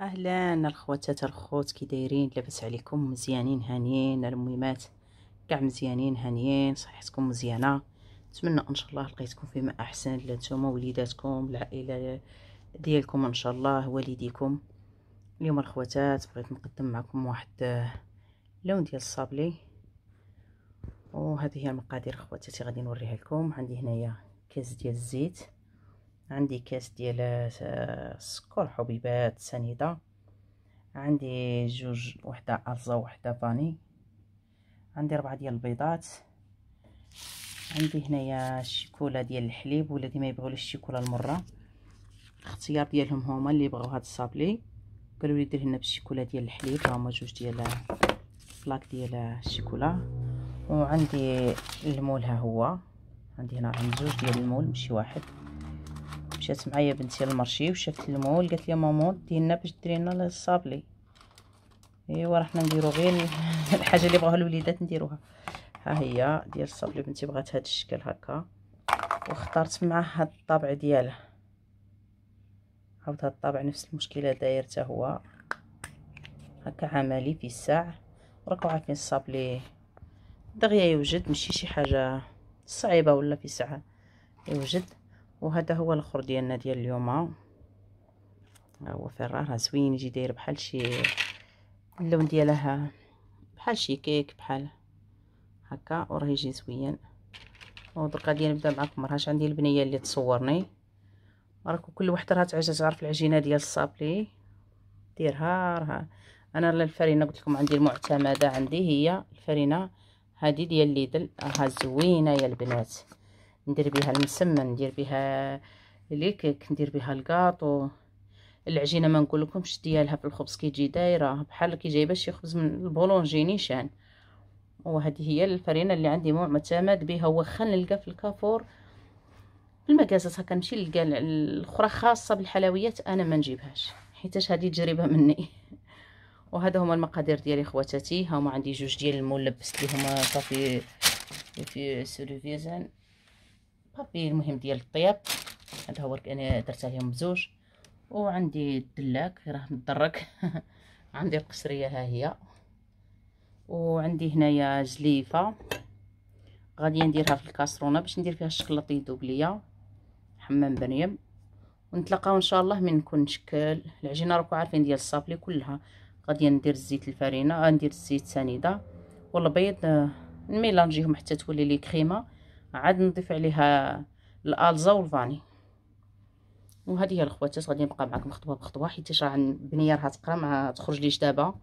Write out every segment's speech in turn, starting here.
اهلا الخواتات الخوت كي دايرين لاباس عليكم مزيانين هانيين المهمات كاع مزيانين هانيين صحتكم مزيانه نتمنى ان شاء الله لقيتكم فيما احسن لانتوما وليداتكم العائله ديالكم ان شاء الله والديكم اليوم الخواتات بغيت نقدم معكم واحد لون ديال الصابلي وهذه هي المقادير خواتاتي غادي نوريها لكم عندي هنايا كاس ديال الزيت عندي كاس ديال السكر آه، حبيبات سنيده عندي جوج وحده ارزه وحده فاني عندي ربعه ديال البيضات عندي هنايا الشيكولا ديال الحليب ولادي ما يبغوا الشيكولا المره الاختيار ديالهم هما اللي بغاو هاد الصابلي قالوا لي دير بالشيكولا ديال الحليب هما جوج ديال بلاك آه، ديال آه، الشيكولا وعندي المول ها هو عندي هنا عندي جوج ديال المول ماشي واحد مشات معايا بنتي للمارشي وشافت المول قالت لي ماما دينا باش ديري لنا الصابلي ايوا راه حنا نديرو غير الحاجه اللي بغاوها الوليدات نديروها ها هي ديال الصابلي بنتي بغات هذا الشكل هكا واختارت مع هاد الطابع ديالها عاود هاد الطابع نفس المشكله داير حتى هو هكا عملي في الساع راكم عارفين الصابلي دغيا يوجد ماشي شي حاجه صعيبه ولا في ساعه يوجد وهذا هو الاخر ديالنا ديال اليوم آه، ها هو فرارها زوين يجي داير بحال شي اللون ديالها بحال شي كيك بحال هكا وراه يجي زوين ودرك غادي نبدا معكم مراش عندي البنيه اللي تصورني راكم كل وحده راه تعجز تعرف العجينه ديال الصابلي ديرها راه انا الفرينه قلت لكم عندي المعتمده عندي هي الفرينه هذه ديال ليدل راها زوينه يا البنات ندير بها المسمن ندير بها ليكيك ندير بها الكاطو العجينه ما نقول لكمش ديالها في الخبز كيجي دايره بحال كي جايبه شي خبز من البولونجي نيشان وهذه هي الفرينه اللي عندي معتمد بها واخا نلقى في الكافور في المكازات هكا نمشي نلقى الاخرى خاصه بالحلويات انا ما نجيبهاش حيتاش هذه تجربه مني وهذا هما المقادير ديالي خواتاتي ها هما عندي جوج ديال المول لبست ليهم صافي في سيرفيزان بابي المهم ديال الطياب هذا هو انا درت عليهم بزوج وعندي الدلاك راه مدرك عندي القشريه ها هي وعندي هنايا جليفه غادي نديرها في الكاسرونه باش ندير فيها الشكلاط يذوب ليا حمام بنيم ونتلاقاو ان شاء الله من نكون نشكل العجينه راكو عارفين ديال الصابلي كلها غادي ندير الزيت الفرينه غندير آه، الزيت سنيده والبيض آه، نميلانجيهم حتى تولي لي كريمه عاد نضيف عليها الالزا والفاني وهذه هي الخواتات غادي نبقى معكم خطوه بخطوه حيت راه البنيه راه تقرا مع تخرج ليش دابا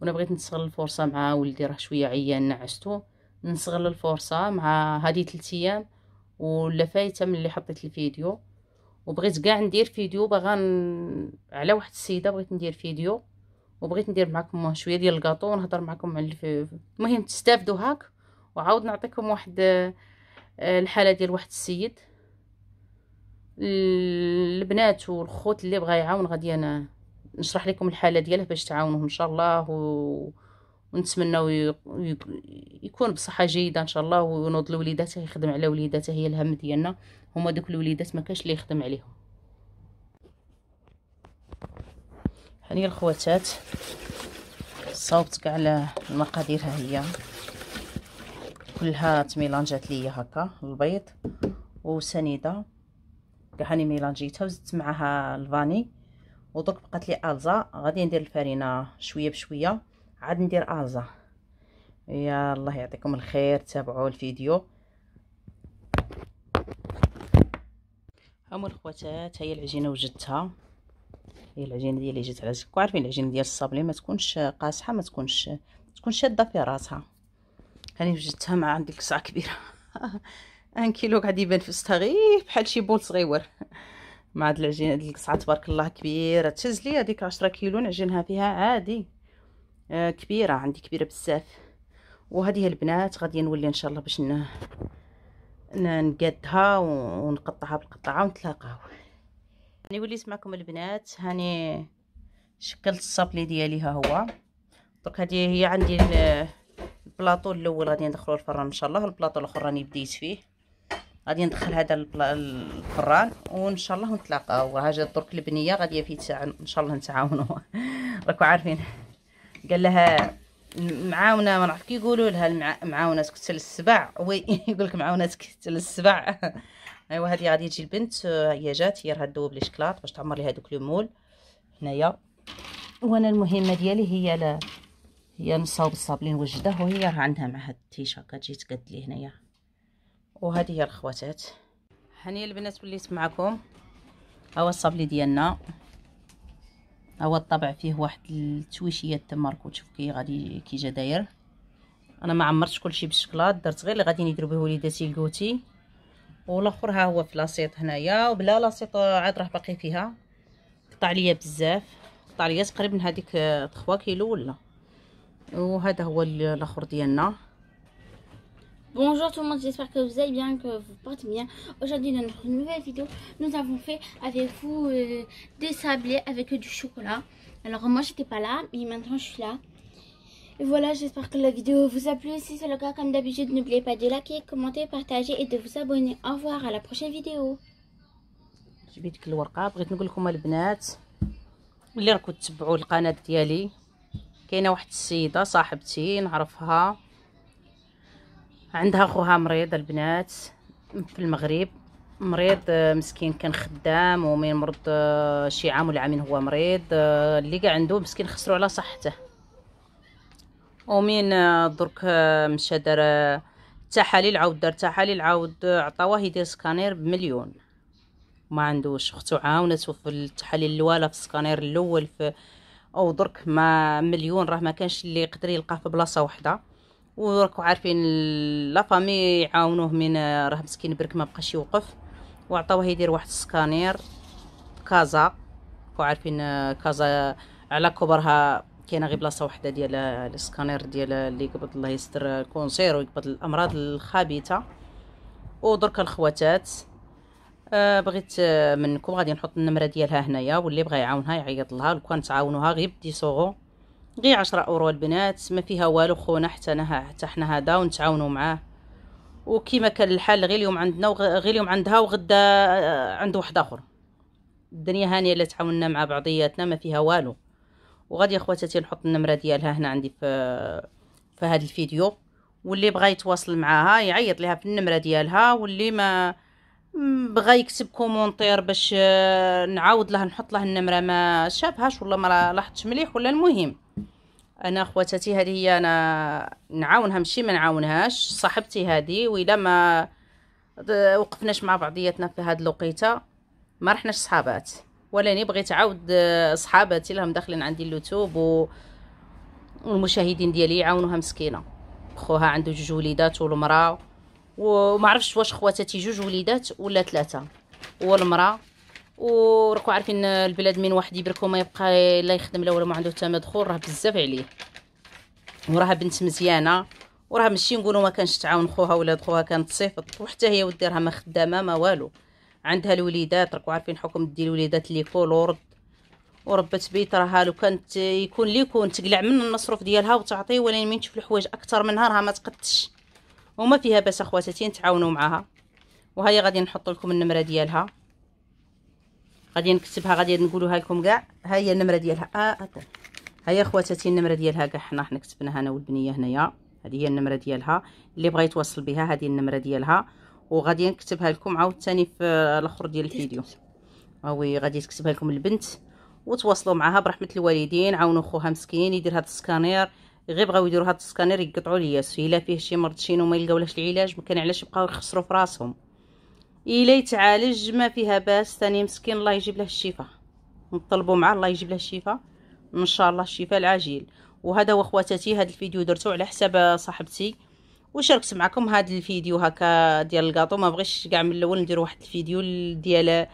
وانا بغيت نستغل الفرصه مع ولدي راه شويه عيان نعستو نستغل الفرصه مع هذه 3 ايام ولا فايته من اللي حطيت الفيديو وبغيت كاع ندير فيديو باغا على واحد السيده بغيت ندير فيديو وبغيت ندير معكم شويه ديال الكاطو ونهضر معكم على المهم تستافدوا هاك وعاود نعطيكم واحد الحاله ديال واحد السيد البنات والخوت اللي بغى يعاون غادي انا نشرح لكم الحاله دياله باش تعاونوه ان شاء الله و... وي... يكون بصحه جيده ان شاء الله وينوض الوليدات يخدم على وليداته هي الهم ديالنا هما دوك الوليدات ما كاش اللي يخدم عليهم هاني الخواتات صوبت كاع على المقادير ها هي كلها تميلانجات ليا هكا البيض وسنيده كاع هاني ميلانجيتها وزدت معاها الفاني ودوك بقات لي الزا غادي ندير الفرينه شويه بشويه عاد ندير الزا يا الله يعطيكم الخير تابعوا الفيديو هما الخواتات هي العجينه وجدتها هي العجينه ديالي جات على عارفين العجينه ديال الصابلي ما تكونش قاصحه ما تكونش تكون شاده في راسها هاني وجدتها مع عندي القصعه كبيره ان كيلو قاعد يبان في غير بحال شي بول صغيور مع هاد العجينه هاد القصعه تبارك الله كبيره تهز لي هذيك 10 كيلو نعجنها فيها عادي آه كبيره عندي كبيره بزاف وهذه البنات غادي نولي ان شاء الله باش نقادها ونقطعها بالقطعه ونتلاقاو هاني وليت معكم البنات هاني شكلت الصابلي ديالي ها هو درك هذه هي عندي البلاطو الاول غادي ندخلو الفران ان شاء الله البلاطو الاخر راني بديت فيه غادي ندخل هذا الفران وان شاء الله نتلاقاو ها جات درك البنيه غادي في تاع ان شاء الله نتعاونوا راكم عارفين قال لها معاونه ما نعرف كي يقولوا لها معاونه تكتل السبع وي يقول لك معاونه تكتل السبع ايوا هذه غادي تجي البنت هي جات هي راه تذوب لي شكلاط باش تعمر لي هذوك مول هنايا وانا المهمه ديالي هي لا هي نصاوب الصابلين وجده وهي راه عندها مع هاد التيشه كتجي تجي تقد لي هنايا وهذه هي الخواتات هاني البنات وليت معكم هو الصابلي ديالنا هو الطبع فيه واحد التويشيه تماركو تشوف كي غادي كي جا داير انا ما عمرتش كلشي بالشكلاط درت غير اللي غادي يديروا به وليداتي الكوتي والاخر ها هو في لاسيط هنايا وبلا لاسيط عاد راه باقي فيها قطع ليا بزاف قطع ليا تقريبا هذيك 3 كيلو ولا هو الاخر ديالنا Bonjour tout le monde, j'espère que vous allez bien, que vous portez bien. Aujourd'hui dans notre nouvelle vidéo, nous avons fait avec vous euh, des sablés avec du chocolat. Alors moi j'étais pas là, mais maintenant je suis là. Et voilà, j'espère que la vidéo vous a plu. Si c'est le cas, comme d'habitude, n'oubliez pas de liker, commenter, partager et de vous abonner. Au revoir, à la prochaine vidéo. كاينه واحد السيده صاحبتي نعرفها عندها خوها مريض البنات في المغرب مريض آه، مسكين كان خدام ومن مرض آه، شي عام ولا عامين هو مريض آه، اللي كاع عنده مسكين خسروا على صحته ومن درك مشى دار التحاليل عاود دار تحاليل عاود عطاوه يدير سكانير بمليون ما عندوش اختو عاونته في التحاليل الاولى في السكانير الاول في او درك ما مليون راه ما كانش اللي يقدر يلقاه في بلاصه وحده وراكو عارفين لا فامي عاونوه من راه مسكين برك ما بقاش يوقف وعطاوه يدير واحد السكانير كازا عارفين آه، كازا على كبرها كاينه غير بلاصه وحده ديال آه، السكانير ديال آه، اللي قبض الله يستر الكونسير ويقبض الامراض الخبيثه ودرك الخواتات آه، بغيت آه، منكم غادي نحط النمره ديالها هنايا واللي بغى يعاونها يعيط لها لو كان تعاونوها غير بدي صوغو غير 10 اورو البنات ما فيها والو خونا حتى انا حتى حنا هذا ونتعاونوا معاه وكيما كان الحال غير اليوم عندنا غير اليوم عندها وغدا آه، عند واحد اخر الدنيا هانيه اللي تعاوننا مع بعضياتنا ما فيها والو وغادي اخواتاتي نحط النمره ديالها هنا عندي في في هذا الفيديو واللي بغى يتواصل معاها يعيط لها في النمره ديالها واللي ما بغى يكتب كومونتير باش آه، نعاود له نحط له النمره ما شافهاش ولا ما لاحظتش مليح ولا المهم انا خواتاتي هذه هي انا نعاونها ماشي ما نعاونهاش صاحبتي هذه والا ما وقفناش مع بعضياتنا في هاد الوقيته ما رحناش صحابات ولا بغيت عاود آه، صحاباتي لهم داخلين عندي اليوتيوب و... والمشاهدين ديالي يعاونوها مسكينه خوها عنده جوج وليدات والمراه وما عرفتش واش خواتاتي جوج وليدات ولا ثلاثه والمراه وراكم عارفين البلاد من واحد يبركو ما يبقى لا يخدم لا ولا ما عنده حتى مدخول راه بزاف عليه وراها بنت مزيانه وراها ماشي نقولوا ما كانش تعاون خوها ولاد خوها كانت تصيفط وحتى هي ودي راها ما خدامه ما والو عندها الوليدات راكم عارفين حكم دي الوليدات لي كولورد وربة بيت راها لو كانت يكون ليكون تقلع من المصروف ديالها وتعطي ولكن من تشوف الحوايج اكثر منها راها ما تقدش وما فيها باس اخواتاتي نتعاونوا معاها وهي غادي نحط لكم النمره ديالها غادي نكتبها غادي نقولوها لكم كاع ها هي النمره ديالها اه ها هي اخواتاتي النمره ديالها كاع حنا حنا كتبناها انا والبنيه هنايا هذه هي النمره ديالها اللي بغى يتواصل بها هذه النمره ديالها وغادي نكتبها لكم عاوتاني في الاخر ديال الفيديو هاوي غادي تكتبها لكم البنت وتواصلوا معها برحمه الوالدين عاونوا خوها مسكين يدير هذا السكانير غير بغاو يديروا هاد السكانير يقطعوا ليا الا فيه شي مرض شي وما يلقاولاش العلاج ما كان علاش يبقاو يخسروا في راسهم الا يتعالج ما فيها باس ثاني مسكين الله يجيب له الشفاء نطلبوا معاه الله يجيب له الشفاء ان شاء الله الشفاء العاجل وهذا هو خواتاتي هذا الفيديو درته على حساب صاحبتي وشاركت معكم هذا الفيديو هكا ديال الكاطو ما بغيتش كاع من الاول ندير واحد الفيديو ديال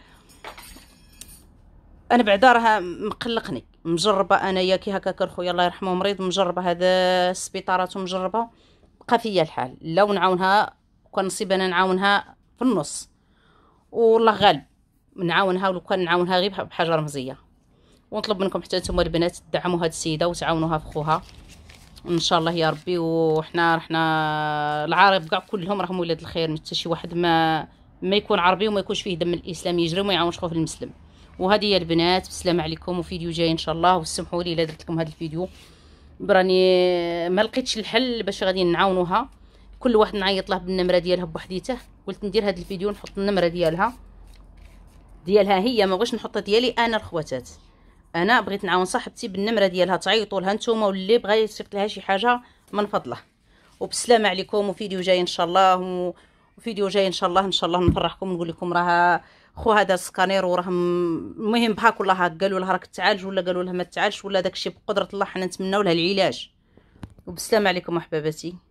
انا بعدا راه مقلقني مجربه انايا كي هكاك خويا الله يرحمه مريض مجربه هذا السبيطارات ومجربه بقى فيا الحال لا نعاونها كان نصيب انا نعاونها في النص والله غالب نعاونها ولو كان نعاونها غير بحاجه رمزيه ونطلب منكم حتى نتوما البنات تدعموا هاد السيده وتعاونوها في خوها ان شاء الله يا ربي وحنا رحنا العرب كاع كلهم راهم ولاد الخير حتى شي واحد ما ما يكون عربي وما يكونش فيه دم الاسلام يجري وما يعاونش خوه المسلم وهذه هي البنات بسلام عليكم وفيديو جاي ان شاء الله وسمحوا لي الا درت لكم هذا الفيديو براني ما لقيتش الحل باش غادي نعاونوها كل واحد نعيط له بالنمره ديالها بوحديته قلت ندير هذا الفيديو نحط النمره ديالها ديالها هي ما بغيتش نحطها ديالي انا الخواتات انا بغيت نعاون صاحبتي بالنمره ديالها تعيطوا لها نتوما واللي بغى يصيفط لها شي حاجه من فضله وبسلامه عليكم وفيديو جاي ان شاء الله وفيديو جاي ان شاء الله ان شاء الله نفرحكم نقول لكم راها خو هذا السكانير وراهم المهم بحال ولا هاك قالوا لها راك تعالج ولا قالوا لها ما تعالج ولا داكشي بقدره الله حنا نتمناو لها العلاج وبسلام عليكم احبابتي